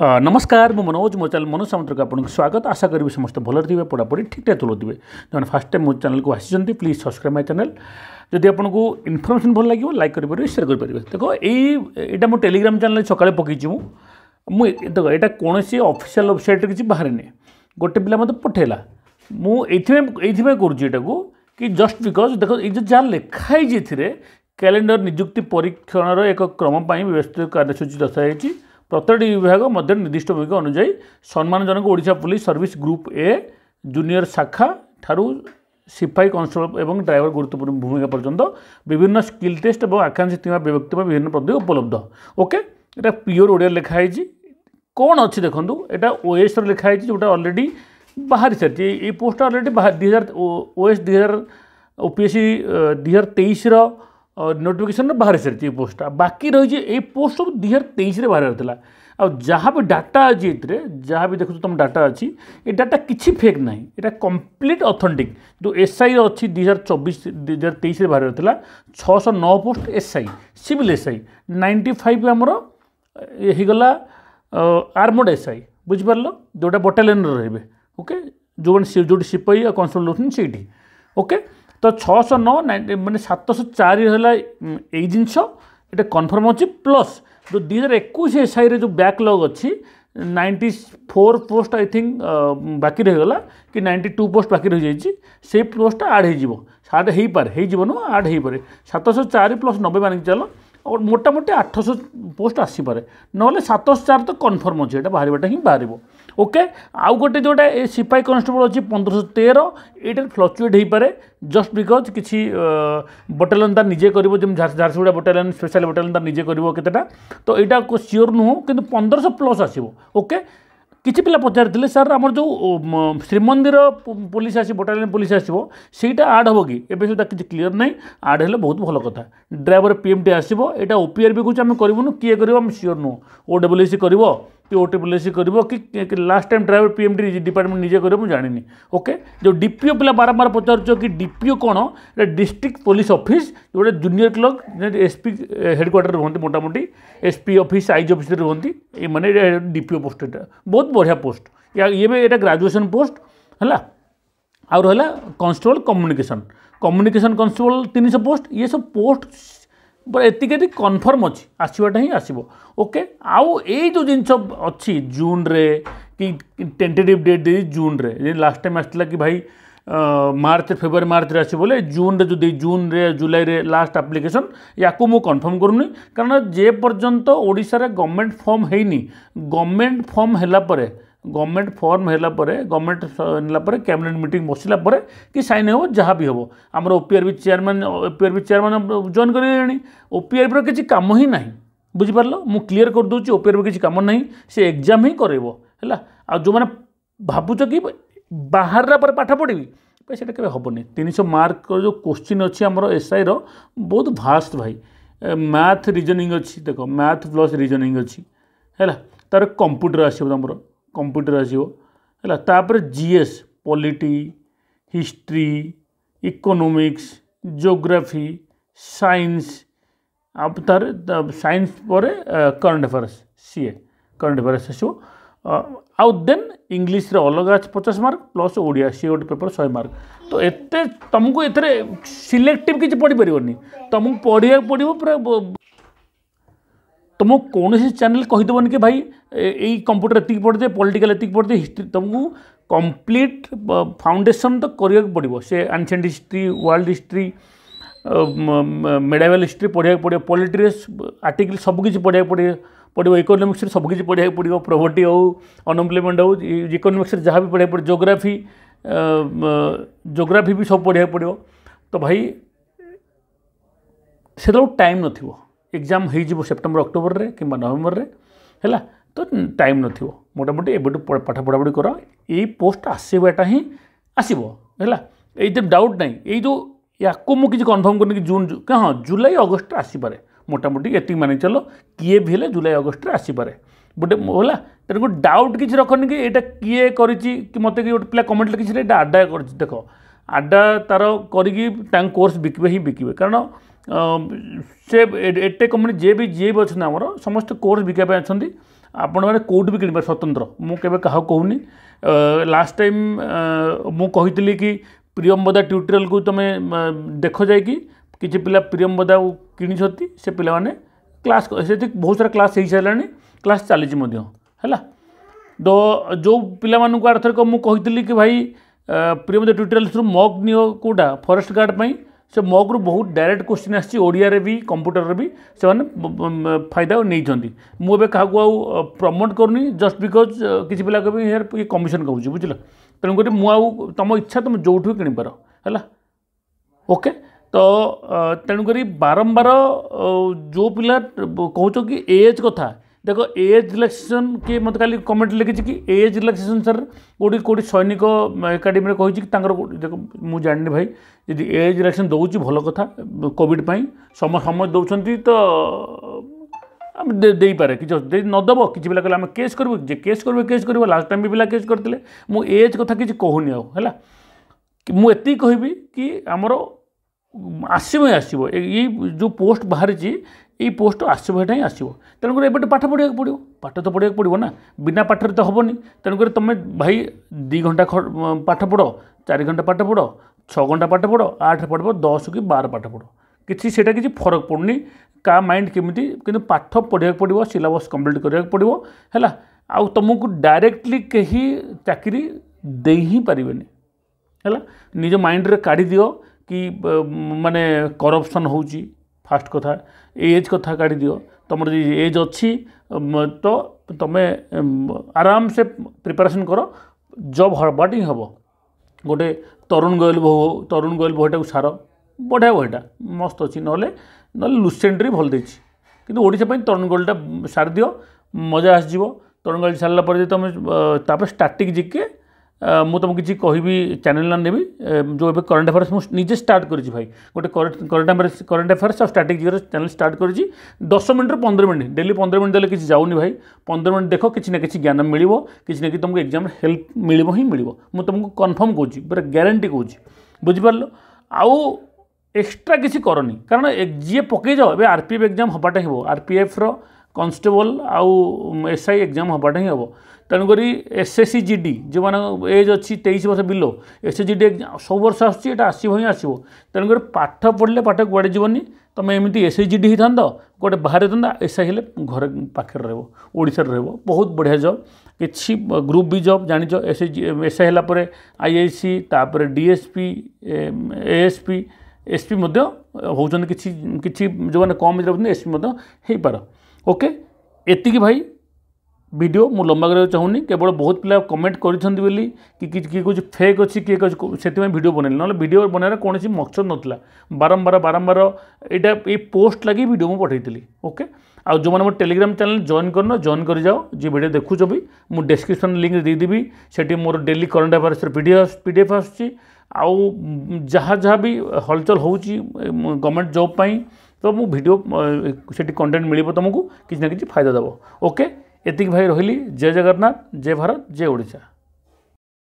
ନମସ୍କାର ମୁଁ ମନୋଜ ମୋ ଚ୍ୟାନେଲ୍ ମନୋଜ ସାମନ୍ତକୁ ଆପଣଙ୍କୁ ସ୍ୱାଗତ ଆଶା କରିବି ସମସ୍ତେ ଭଲରେ ଥିବେ ପଢ଼ାପଢ଼ି ଠିକ୍ଠାକ୍ ତୁଲଉଥିବେ ଯେଉଁମାନେ ଫାର୍ଷ୍ଟ ଟାଇମ୍ ମୋ ଚ୍ୟାନେଲ୍କୁ ଆସିଛନ୍ତି ପ୍ଲିଜ୍ ସବସ୍କ୍ରାଇବ୍ ମାଇ ଚ୍ୟାନେଲ୍ ଯଦି ଆପଣଙ୍କୁ ଇନଫର୍ମେସନ୍ ଭଲ ଲାଗିବ ଲାଇକ୍ କରିପାରିବେ ସେୟାର କରିପାରିବେ ଦେଖ ଏଇ ଏଇଟା ମୋ ଟେଲିଗ୍ରାମ ଚ୍ୟାନେଲ୍ରେ ସକାଳେ ପକାଇଛି ମୁଁ ମୁଁ ଦେଖ ଏଇଟା କୌଣସି ଅଫିସିଆଲ୍ ୱେବସାଇଟ୍ରେ କିଛି ବାହାରିନି ଗୋଟେ ପିଲା ମୋତେ ପଠାଇଲା ମୁଁ ଏଇଥିପାଇଁ ଏଇଥିପାଇଁ କରୁଛି ଏଇଟାକୁ କି ଜଷ୍ଟ ବିକଜ୍ ଦେଖ ଏଇ ଯେଉଁ ଯାହା ଲେଖା ହେଇଛି ଏଥିରେ କ୍ୟାଲେଣ୍ଡର ନିଯୁକ୍ତି ପରୀକ୍ଷଣର ଏକ କ୍ରମ ପାଇଁ ବ୍ୟବସ୍ଥିତ କାର୍ଯ୍ୟସୂଚୀ ଦର୍ଶାଯାଇଛି প্রত্যেকটি বিভাগ মধ্যে নির্দিষ্ট ভূমিকা অনুযায়ী সম্মানজনক Odisha police service group A junior শাখা ঠারু সিপাহী কনস্টেবল এবং ড্রাইভার গুরুত্বপূর্ণ ভূমিকা পর্যন্ত বিভিন্ন স্কিল টেস্ট এবং আকাঙ্ক্ষিত ଥିବା বিভক্তি বা বিভিন্ন পদ্ধতি উপলব্ধ ওকে এটা পিওর ওড়িয়া লেখা হয়েছি কোণ অছি দেখুন এটা ওএসর লেখা হয়েছি যেটা অলরেডি বাহারি সারিছে এই পোস্টটা অলরেডি দুই হাজার ওএস দুই হাজার ওপিএসসি দুই হাজার তেইশর নোটিফিকেসন বাহারি সারিছে এই পোস্টটা বাকি রয়েছে এই পোস্ট সব দুই হাজার তেইশে বাহার লা আহা বি ডাটা আছে এতে যা বি দেখুছ তোমার ডাটা অছি এ ডাটা কিছু ফেক না এটা কমপ্লিট অথেন্টিক যে এসআই অছি দুই হাজার চবিশ দুই হাজার তেইশে বাহার লা ছশ নয় post SI civil SI ninety five আমার হয়েগলা আর্মড এসআই বুঝিপার যেটা বটালিয়ন রহবে ওকে যে যেটি সিপাহী আর কনস্টেবল রয়েছেন সেইটি ওকে ତ ଛଅଶହ ନଅ ମାନେ ସାତଶହ ଚାରି ହେଲା ଏଇ ଜିନିଷ এটা কনফর্ম হচ্ছে প্লস যে দুই হাজার একুশ এসআইরে যে ব্যাকলগ অছি ninety four post I think বাকি রয়েগলা কি নাইনটি টু পোস্ট বাকি রয়েছে সেই পোস্টটা আড হয়ে যাব আড হয়ে পারে হয়ে যাব না আড হয়ে পারে সাতশো চারি প্লস নবে মানিক চাল মোটামুটি আঠশো পোস্ট আসিপারে নহলে সাতশো চার তো কনফর্ম অছে এটা বাহারটা হি বাহার ওকে আউ গোটে যেটা এ সিপাহী কনস্টেবল অছি পনেরোশো তের এইটার ফ্লকচুয়েট হয়ে জস্ট বিকজ কিছু বটালিয়ন তার নিজে করব যেমন ঝারসুগুড়া বটালিয়ন স্পেশাল বটালিয়ন তার নিজে করব কেতেটা তো এইটা সিওর নুহ কিন্তু পনেরোশো প্লস আসব ওকে কিছু পিলা পচারিলে স্যার আমার যে শ্রীমন্দির পুলিশ আসি বটালিয়ন পুলিশ আসব সেইটা আড হব কি এবে সুদ্ধা কিছু ক্লিয়ার নাই আড হলে বহুত ভালো কথা ড্রাইভর পিএমটি আসব এটা ওপিআর বিকুছ আমি করবুনু কিয়ে করব আমি সিওর নুহ ওডব্লুসি করব ओ टीपल्ले सी कर कि last time driver P M D department निजे कर जानी ओके जो डीपीओ पे बारंबार पचार डीपीओ कौन डिस्ट्रिक्ट पुलिस अफिस् गोटे जूनियर क्लर्क एसपी हेडक्वाटर रुहत मोटामोटी एसपी अफिस् आईज अफिस रुहत ये मैंने डीपीओ पोस्ट बहुत बढ़िया पोस्ट ये भी यहाँ ग्राजुएसन पोस्ट है आ रहा कन्स्टेबल कम्युनिकेसन कम्युनिकेशन कन्स्टेबल तीन सौ पोस्ट ये सब पोस्ट ଏତିକି କନଫର୍ମ ଅଛି ଆସିବାଟା ହିଁ ଆସିବ ଓକେ ଆଉ ଏଇ ଯେଉଁ ଜିନିଷ ଅଛି ଜୁନ୍ରେ କି ଟେଣ୍ଟେଟିଭ୍ ଡେଟ୍ ଦେଇଛି ଜୁନ୍ରେ ଲାଷ୍ଟ ଟାଇମ୍ ଆସିଥିଲା କି ଭାଇ ମାର୍ଚ୍ଚ ଫେବୃଆରୀ ମାର୍ଚ୍ଚରେ ଆସିବ ବୋଲେ ଜୁନ୍ରେ ଯଦି ଜୁନ୍ରେ ଜୁଲାଇରେ ଲାଷ୍ଟ ଆପ୍ଲିକେସନ୍ ୟାକୁ ମୁଁ କନଫର୍ମ କରୁନି କାରଣ ଯେପର୍ଯ୍ୟନ୍ତ ଓଡ଼ିଶାରେ ଗଭର୍ଣ୍ଣମେଣ୍ଟ ଫର୍ମ ହେଇନି ଗଭର୍ଣ୍ଣମେଣ୍ଟ ଫର୍ମ ହେଲା ପରେ ଗଭର୍ଣ୍ଣମେଣ୍ଟ ଫର୍ମ ହେଲା ପରେ ଗଭର୍ଣ୍ଣମେଣ୍ଟ ନେଲା ପରେ କ୍ୟାବିନେଟ୍ ମିଟିଂ ବସିଲା ପରେ କି ସାଇନ୍ ହେବ ଯାହା ବି ହେବ ଆମର OPRB chairman OPRB chairman join କରିଗଲେଣି ଓପିଆର୍ବିର କିଛି କାମ ହିଁ ନାହିଁ ବୁଝିପାରିଲ ମୁଁ କ୍ଲିଅର୍ କରିଦେଉଛି ଓପିଆର୍ବି କିଛି କାମ ନାହିଁ ସେ ଏକ୍ଜାମ୍ ହିଁ କରେଇବ ହେଲା ଆଉ ଯେଉଁମାନେ ଭାବୁଛ କି ବାହାରିଲା ପରେ ପାଠ ପଢ଼ିବି ସେଇଟା କେବେ ହେବନି ତିନିଶହ ମାର୍କର ଯେଉଁ କୋଶ୍ଚିନ୍ ଅଛି ଆମର ଏସ୍ଆଇର ବହୁତ ଭାଷ୍ଟ ଭାଇ ମ୍ୟାଥ୍ ରିଜନିଂ ଅଛି ଦେଖ ମ୍ୟାଥ୍ ପ୍ଲସ୍ ରିଜନିଂ ଅଛି ହେଲା ତା'ର କମ୍ପ୍ୟୁଟର ଆସିବ ତୁମର कंप्यूटर आसो है G S polity history economics geography science तार साइंस पर current affairs CA current affairs आसो आउ दे इंग्लीश अलग अच्छे पचास मार्क प्लस ओडिया सी गोटे पेपर शहे मार्क तो ये तुमको एथेर सिलेक्टिव किसी पढ़ी पार्वन तुमको पढ़ा पड़ो पूरा ତୁମକୁ କୌଣସି ଚ୍ୟାନେଲ୍ କହିଦେବନି କି ଭାଇ ଏଇ କମ୍ପ୍ୟୁଟର ଏତିକି ପଢ଼ିଦେ ପଲିଟିକାଲ୍ ଏତିକି ପଢ଼ିଦେ ହିଷ୍ଟ୍ରି ତୁମକୁ କମ୍ପ୍ଲିଟ୍ ଫାଉଣ୍ଡେସନ୍ ତ କରିବାକୁ ପଡ଼ିବ ସେ ancient history world history medieval history ପଢ଼ିବାକୁ ପଡ଼ିବ ପଲିଟିରେ ଆର୍ଟିକଲ୍ ସବୁକିଛି ପଢ଼ିବାକୁ ପଡ଼ିବ ପଡ଼ିବ ଇକୋନୋମିକ୍ସରେ ସବୁକିଛି ପଢ଼ିବାକୁ ପଡ଼ିବ ପ୍ରଭର୍ଟି ହେଉ ଅନଏମ୍ପ୍ଲୟମେଣ୍ଟ ହେଉ ଇକୋନୋମିକ୍ସରେ ଯାହା ବି ପଢ଼ିବାକୁ ପଡ଼ିବ ଜୋଗ୍ରାଫି ଜୋଗ୍ରାଫି ବି ସବୁ ପଢ଼ିବାକୁ ପଡ଼ିବ ତ ଭାଇ ସେତେବେଳକୁ ଟାଇମ୍ ନଥିବ ଏକ୍ଜାମ୍ ହୋଇଯିବ ସେପ୍ଟେମ୍ବର ଅକ୍ଟୋବରରେ କିମ୍ବା ନଭେମ୍ବରରେ ହେଲା ତ ଟାଇମ୍ ନଥିବ ମୋଟାମୋଟି ଏବେଠୁ ପାଠ ପଢ଼ାପଢ଼ି କର ଏଇ ପୋଷ୍ଟ ଆସିବାଟା ହିଁ ଆସିବ ହେଲା ଏଇଥିରେ ଡାଉଟ୍ ନାହିଁ ଏଇ ଯେଉଁ ୟାକୁ ମୁଁ କିଛି କନଫର୍ମ କରିନି କି ଜୁନ୍ ହଁ ଜୁଲାଇ ଅଗଷ୍ଟରେ ଆସିପାରେ ମୋଟାମୋଟି ଏତିକି ମାନି ଚାଲ କିଏ ବି ହେଲେ ଜୁଲାଇ ଅଗଷ୍ଟରେ ଆସିପାରେ ଗୋଟେ ହେଲା ତେଣୁ ଗୋଟେ ଡାଉଟ୍ କିଛି ରଖନି କି ଏଇଟା କିଏ କରିଛି କି ମୋତେ କି ଗୋଟେ ପିଲା କମେଣ୍ଟ ଲେଖିଛି ଏଇଟା ଆଡ୍ଡା କରିଛି ଦେଖ ଆଡ୍ଡା ତା'ର କରିକି ତାଙ୍କ କୋର୍ସ ବିକିବେ ହିଁ ବିକିବେ କାରଣ से एटेक कंपनी जे भी जे भी अच्छे आमर समस्त कोर्स बिकाप अच्छा आपण कौट भी कि स्वतंत्र मुझे क्या कहूनी लास्ट टाइम मुझे कि प्रियमदा ट्यूटोरियल को तुम देख जाए कि पिला प्रियम बदा कि से पाने क्लास बहुत सारा क्लास हो सारे क्लास चली तो जो पिला आर थर मुझे कि भाई प्रियमदा ट्यूटोरियल मग नि कौटा फरेस्ट गार्ड पर ସେ ମଗ୍ରୁ ବହୁତ ଡାଇରେକ୍ଟ କୋଶ୍ଚିନ୍ ଆସିଛି ଓଡ଼ିଆରେ ବି କମ୍ପ୍ୟୁଟରରେ ବି ସେମାନେ ଫାଇଦା ନେଇଛନ୍ତି ମୁଁ ଏବେ କାହାକୁ ଆଉ ପ୍ରମୋଟ୍ କରୁନି ଜଷ୍ଟ ବିକଜ୍ କିଛି ପିଲା କହିବେ ହେୟାର ଇଏ କମିଶନ୍ କରୁଛି ବୁଝିଲ ତେଣୁକରି ମୁଁ ଆଉ ତୁମ ଇଚ୍ଛା ତୁମେ ଯେଉଁଠୁ କିଣିପାର ହେଲା ଓକେ ତ ତେଣୁକରି ବାରମ୍ବାର ଯେଉଁ ପିଲା କହୁଛ କି ଏଜ୍ କଥା देखो एज रिलैक्सेसन किए मत कल कमेंट लिखी कि एज रिलैक्सेसन सर कौटी कौट सैनिक एकाडेमी में कही देखो मुझे जानी भाई यदि एज रिलैक्सेसन दौर भल कथ कॉविड समय समय दौंत तो आम देपे कि नदब कि पे आम केस कर केस कर केस कर लास्ट टाइम भी पिला केस करते मुझे एज कथा किसी कहूनी आओ है मुझे कहबी कि आमर आसब आसो आसब ये जो पोस्ट बाहरी এই পোস্ট ଆସିବ ଏଇଟା ହିଁ ଆସିବ ତେଣୁକରି ଏବେଠୁ ପାଠ ପଢ଼ିବାକୁ ପଡ଼ିବ ପାଠ ତ ପଢ଼ିବାକୁ ପଡ଼ିବ ନା ବିନା ପାଠରେ ତ ହେବନି ତେଣୁକରି ତୁମେ ଭାଇ ଦୁଇ ଘଣ୍ଟା ପାଠ ପଢ଼ ଚାରି ଘଣ୍ଟା ପାଠ ପଢ଼ ଛଅ ଘଣ୍ଟା ପାଠ ପଢ଼ ଆଠ ପାଠ ପଢ଼ ଦଶ କି ବାର ପାଠ ପଢ଼ କିଛି ସେଇଟା କିଛି ଫରକ ପଡ଼ୁନି କାହା ମାଇଣ୍ଡ କେମିତି କିନ୍ତୁ ପାଠ ପଢ଼ିବାକୁ ପଡ଼ିବ ସିଲାବସ୍ କମ୍ପ୍ଲିଟ୍ କରିବାକୁ ପଡ଼ିବ ହେଲା ଆଉ ତୁମକୁ ଡାଇରେକ୍ଟଲି କେହି ଚାକିରି ଦେଇ ହିଁ ପାରିବେନି ହେଲା ନିଜ ମାଇଣ୍ଡରେ କାଢ଼ିଦିଅ କି ମାନେ କରପ୍ସନ୍ ହେଉଛି ଫାର୍ଷ୍ଟ କଥା ଏଜ୍ କଥା କାଢ଼ିଦିଅ ତୁମର ଯଦି ଏଜ୍ ଅଛି ତ ତୁମେ ଆରାମସେ ପ୍ରିପାରେସନ୍ କର ଜବ୍ ହେବାଟା ହିଁ ହେବ ଗୋଟେ ତରୁଣ ଗୋଏଲ ବହି ହଉ ତରୁଣ ଗୋଏଲ ବହିଟାକୁ ସାର ବଢ଼ିଆ ବହିଟା ମସ୍ତ ଅଛି ନହେଲେ ନହେଲେ ଲୁସେଣ୍ଟ୍ରି ଭଲ ଦେଇଛି କିନ୍ତୁ ଓଡ଼ିଶା ପାଇଁ ତରୁଣ ଗୋଏଲଟା ସାରିଦିଅ ମଜା ଆସିଯିବ ତରୁଣ ଗୋଏଲ ସାରିଲା ପରେ ଯଦି ତୁମେ ତାପରେ ଷ୍ଟାଟିକ୍ ଜିକେ ମୁଁ ତୁମକୁ କିଛି କହିବି ଚ୍ୟାନେଲ୍ ନା ନେବି ଯେଉଁ ଏବେ କରେଣ୍ଟ ଆଫେୟାର୍ସ ମୁଁ ନିଜେ ଷ୍ଟାର୍ଟ କରିଛି ଭାଇ ଗୋଟେ କରେଣ୍ଟ ଆଫେୟାର୍ସ କରେଣ୍ଟ ଆଫେୟାର୍ସ ଆଉ ଷ୍ଟାଟିକ୍ ଜିରୋ ଚ୍ୟାନେଲ୍ ଷ୍ଟାର୍ଟ କରିଛି ଦଶ ମିନିଟ୍ରୁ ପନ୍ଦର ମିନିଟ୍ ଡେଲି ପନ୍ଦର ମିନିଟ୍ ଦେଲେ କିଛି ଯାଉନି ଭାଇ ପନ୍ଦର ମିନିଟ୍ ଦେଖ କିଛି ନା କିଛି ଜ୍ଞାନ ମିଳିବ କିଛି ନା କିଛି ତୁମକୁ ଏକ୍ଜାମ୍ରେ ହେଲ୍ପ ମିଳିବ ହିଁ ମିଳିବ ମୁଁ ତୁମକୁ କନଫର୍ମ କହୁଛି ପୁରା ଗ୍ୟାରେଣ୍ଟି କହୁଛି ବୁଝିପାରିଲ ଆଉ ଏକ୍ସଟ୍ରା କିଛି କରନି କାରଣ ଯିଏ ପକେଇଯାଅ ଏବେ ଆର୍ ପି ଏଫ୍ ଏକ୍ଜାମ୍ ହେବାଟା ହେବ ଆର୍ ପି ଏଫ୍ର कन्स्टेबल आउ एस आई एक्जाम हाँटा ही हे तेणुक S S C G D जो मैं एज अच्छी तेईस वर्ष below S S C D exam सब वर्ष आसा आसव ही आसो तेणुक पाठ पढ़ले पाठ कड़े जीवन तुम M S S G D था गोटे बाहर था एस आई हेल्ले घर पाखे रोशार रोह बहुत बढ़िया जब किसी ग्रुप भी जब जान एस एस आई हेलापर आई आई सी तापर डीएसपी एएसपी एसपी होती कि जो मैंने कम एसपी हो पार ଓକେ ଏତିକି ଭାଇ ଭିଡ଼ିଓ ମୁଁ ଲମ୍ବା କରିବାକୁ ଚାହୁଁନି କେବଳ ବହୁତ ପିଲା କମେଣ୍ଟ କରିଛନ୍ତି ବୋଲି କି କିଏ କହୁଛି ଫେକ୍ ଅଛି କିଏ କହୁଛି ସେଥିପାଇଁ ଭିଡ଼ିଓ ବନେଇଲି ନହେଲେ ଭିଡ଼ିଓ ବନେଇବାର କୌଣସି ମକସଦ ନଥିଲା ବାରମ୍ବାର ବାରମ୍ବାର ଏଇଟା ଏଇ ପୋଷ୍ଟ ଲାଗି ଭିଡ଼ିଓ ମୁଁ ପଠାଇଥିଲି ଓକେ ଆଉ ଯେଉଁମାନେ ମୋ ଟେଲିଗ୍ରାମ ଚ୍ୟାନେଲ ଜଏନ୍ କରିନ ଜଏନ୍ କରିଯାଅ ଯିଏ ଭିଡ଼ିଓ ଦେଖୁଛ ବି ମୁଁ ଡେସ୍କ୍ରିପସନ୍ ଲିଙ୍କ୍ ଦେଇଦେବି ସେଠି ମୋର ଡେଲି କରେଣ୍ଟ ଆଫେୟାର୍ସର ପି ପି ଡି ଏଫ୍ ଆସୁଛି ଆଉ ଯାହା ଯାହା ବି ହଲଚଲ ହେଉଛି ଗଭର୍ଣ୍ଣମେଣ୍ଟ ଜବ୍ ପାଇଁ তো মু ভিডিও সেটি কন্টেন্ট মিলিব তমাকু কিছ না কিছ फायদা দব ওকে এতিক ভাই রইলি জয় জগর্ননাথ জয় ভারত জয় ওড়িশা